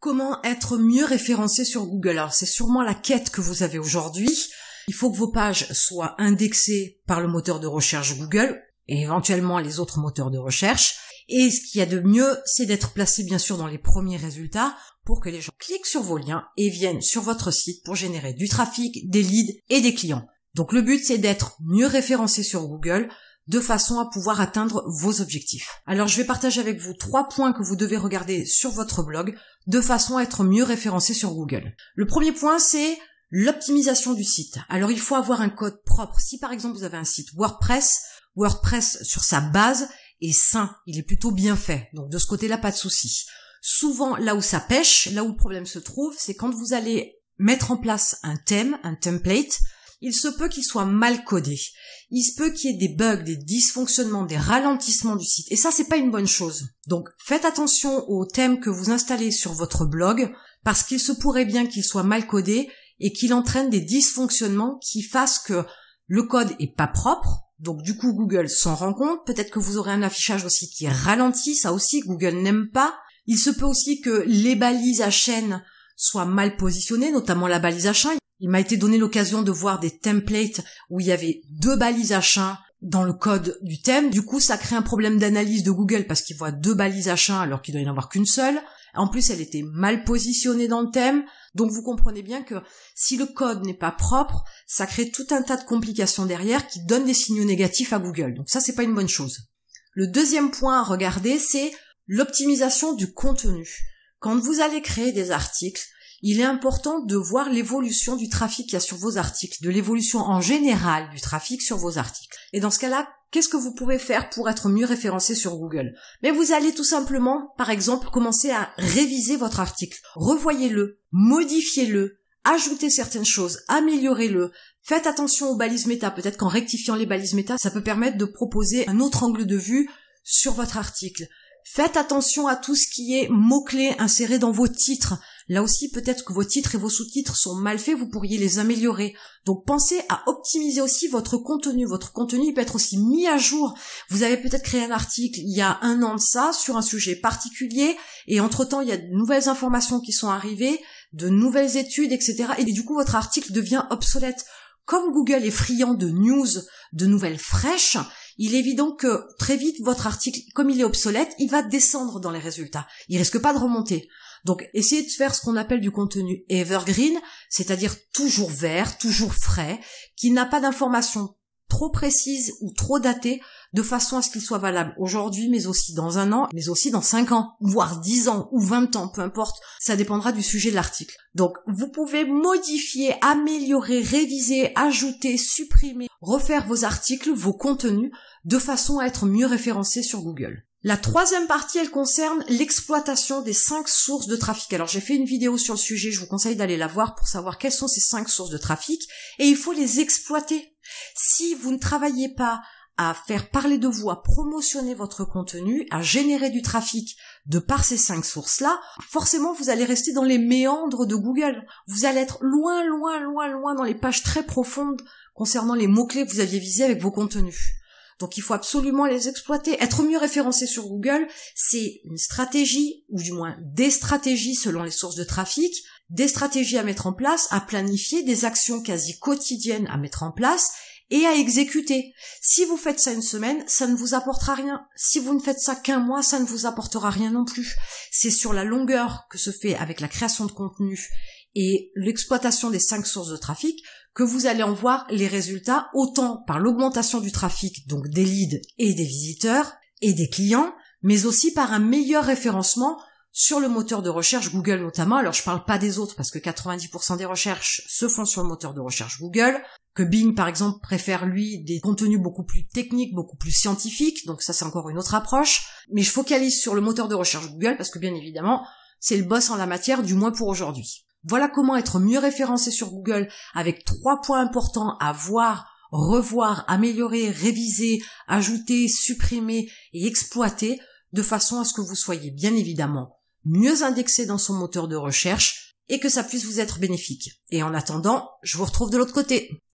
Comment être mieux référencé sur Google Alors c'est sûrement la quête que vous avez aujourd'hui. Il faut que vos pages soient indexées par le moteur de recherche Google et éventuellement les autres moteurs de recherche. Et ce qu'il y a de mieux, c'est d'être placé bien sûr dans les premiers résultats pour que les gens cliquent sur vos liens et viennent sur votre site pour générer du trafic, des leads et des clients. Donc le but c'est d'être mieux référencé sur Google de façon à pouvoir atteindre vos objectifs. Alors je vais partager avec vous trois points que vous devez regarder sur votre blog de façon à être mieux référencé sur Google. Le premier point c'est l'optimisation du site. Alors il faut avoir un code propre. Si par exemple vous avez un site WordPress, WordPress sur sa base est sain, il est plutôt bien fait. Donc de ce côté-là pas de souci. Souvent là où ça pêche, là où le problème se trouve, c'est quand vous allez mettre en place un thème, un template, il se peut qu'il soit mal codé, il se peut qu'il y ait des bugs, des dysfonctionnements, des ralentissements du site. Et ça, c'est pas une bonne chose. Donc, faites attention aux thèmes que vous installez sur votre blog, parce qu'il se pourrait bien qu'il soit mal codé et qu'il entraîne des dysfonctionnements qui fassent que le code est pas propre, donc du coup Google s'en rend compte, peut-être que vous aurez un affichage aussi qui ralenti, ça aussi Google n'aime pas. Il se peut aussi que les balises à chaîne soient mal positionnées, notamment la balise à chaîne. Il m'a été donné l'occasion de voir des templates où il y avait deux balises H1 dans le code du thème. Du coup, ça crée un problème d'analyse de Google parce qu'il voit deux balises H1 alors qu'il doit y en avoir qu'une seule. En plus, elle était mal positionnée dans le thème. Donc vous comprenez bien que si le code n'est pas propre, ça crée tout un tas de complications derrière qui donnent des signaux négatifs à Google. Donc ça, c'est pas une bonne chose. Le deuxième point à regarder, c'est l'optimisation du contenu. Quand vous allez créer des articles, il est important de voir l'évolution du trafic qu'il y a sur vos articles, de l'évolution en général du trafic sur vos articles. Et dans ce cas-là, qu'est-ce que vous pouvez faire pour être mieux référencé sur Google Mais vous allez tout simplement, par exemple, commencer à réviser votre article. Revoyez-le, modifiez-le, ajoutez certaines choses, améliorez-le, faites attention aux balises méta. Peut-être qu'en rectifiant les balises méta, ça peut permettre de proposer un autre angle de vue sur votre article. Faites attention à tout ce qui est mots-clés insérés dans vos titres. Là aussi, peut-être que vos titres et vos sous-titres sont mal faits, vous pourriez les améliorer. Donc pensez à optimiser aussi votre contenu. Votre contenu peut être aussi mis à jour. Vous avez peut-être créé un article il y a un an de ça sur un sujet particulier et entre-temps, il y a de nouvelles informations qui sont arrivées, de nouvelles études, etc. Et du coup, votre article devient obsolète. Comme Google est friand de news, de nouvelles fraîches, il est évident que très vite, votre article, comme il est obsolète, il va descendre dans les résultats. Il risque pas de remonter. Donc, essayez de faire ce qu'on appelle du contenu evergreen, c'est-à-dire toujours vert, toujours frais, qui n'a pas d'informations trop ou trop datée, de façon à ce qu'il soit valable aujourd'hui, mais aussi dans un an, mais aussi dans cinq ans, voire dix ans ou vingt ans, peu importe. Ça dépendra du sujet de l'article. Donc, vous pouvez modifier, améliorer, réviser, ajouter, supprimer, refaire vos articles, vos contenus, de façon à être mieux référencés sur Google. La troisième partie, elle concerne l'exploitation des cinq sources de trafic. Alors j'ai fait une vidéo sur le sujet, je vous conseille d'aller la voir pour savoir quelles sont ces cinq sources de trafic, et il faut les exploiter si vous ne travaillez pas à faire parler de vous, à promotionner votre contenu, à générer du trafic de par ces cinq sources-là, forcément vous allez rester dans les méandres de Google. Vous allez être loin, loin, loin, loin dans les pages très profondes concernant les mots-clés que vous aviez visés avec vos contenus. Donc il faut absolument les exploiter. Être mieux référencé sur Google, c'est une stratégie, ou du moins des stratégies selon les sources de trafic, des stratégies à mettre en place, à planifier, des actions quasi quotidiennes à mettre en place et à exécuter. Si vous faites ça une semaine, ça ne vous apportera rien. Si vous ne faites ça qu'un mois, ça ne vous apportera rien non plus. C'est sur la longueur que se fait avec la création de contenu et l'exploitation des cinq sources de trafic que vous allez en voir les résultats autant par l'augmentation du trafic, donc des leads et des visiteurs et des clients, mais aussi par un meilleur référencement sur le moteur de recherche Google notamment. Alors je parle pas des autres parce que 90% des recherches se font sur le moteur de recherche Google. Que Bing par exemple préfère lui des contenus beaucoup plus techniques, beaucoup plus scientifiques. Donc ça c'est encore une autre approche. Mais je focalise sur le moteur de recherche Google parce que bien évidemment c'est le boss en la matière du moins pour aujourd'hui. Voilà comment être mieux référencé sur Google avec trois points importants à voir, revoir, améliorer, réviser, ajouter, supprimer et exploiter de façon à ce que vous soyez bien évidemment mieux indexé dans son moteur de recherche et que ça puisse vous être bénéfique. Et en attendant, je vous retrouve de l'autre côté.